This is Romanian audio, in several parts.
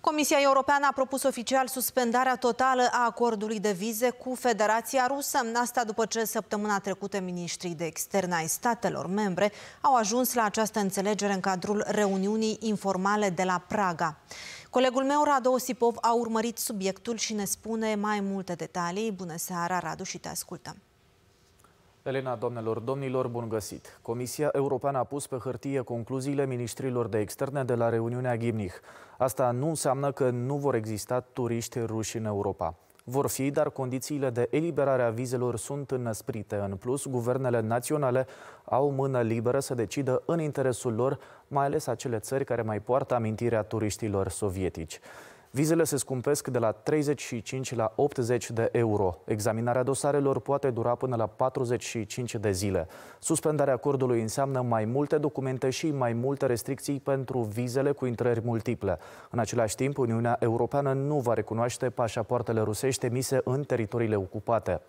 Comisia Europeană a propus oficial suspendarea totală a acordului de vize cu Federația Rusă, asta după ce săptămâna trecută ministrii de externe ai statelor membre au ajuns la această înțelegere în cadrul reuniunii informale de la Praga. Colegul meu, Radu Osipov, a urmărit subiectul și ne spune mai multe detalii. Bună seara, Radu, și te ascultăm! Elena, doamnelor, domnilor, bun găsit! Comisia Europeană a pus pe hârtie concluziile ministrilor de externe de la reuniunea Gimnich. Asta nu înseamnă că nu vor exista turiști ruși în Europa. Vor fi, dar condițiile de eliberare a vizelor sunt înăsprite. În plus, guvernele naționale au mână liberă să decidă în interesul lor, mai ales acele țări care mai poartă amintirea turiștilor sovietici. Vizele se scumpesc de la 35 la 80 de euro. Examinarea dosarelor poate dura până la 45 de zile. Suspendarea acordului înseamnă mai multe documente și mai multe restricții pentru vizele cu intrări multiple. În același timp, Uniunea Europeană nu va recunoaște pașapoartele rusești emise în teritoriile ocupate.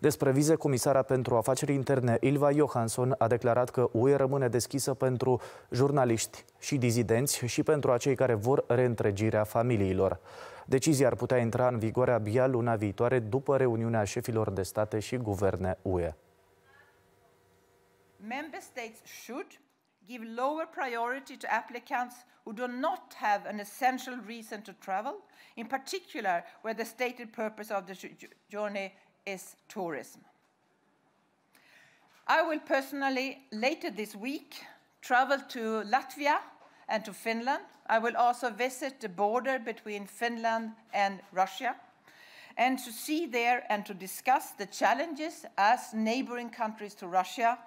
Despre vize, comisara pentru afaceri interne Ilva Johansson a declarat că UE rămâne deschisă pentru jurnaliști și dizidenți și pentru acei care vor reîntregirea familiilor. Decizia ar putea intra în vigoare abia luna viitoare după reuniunea șefilor de state și guverne UE. Member states should give lower priority to applicants who do not have an essential reason to travel, in particular where the stated purpose of the journey is tourism. I will personally, later this week, travel to Latvia and to Finland. I will also visit the border between Finland and Russia and to see there and to discuss the challenges as neighboring countries to Russia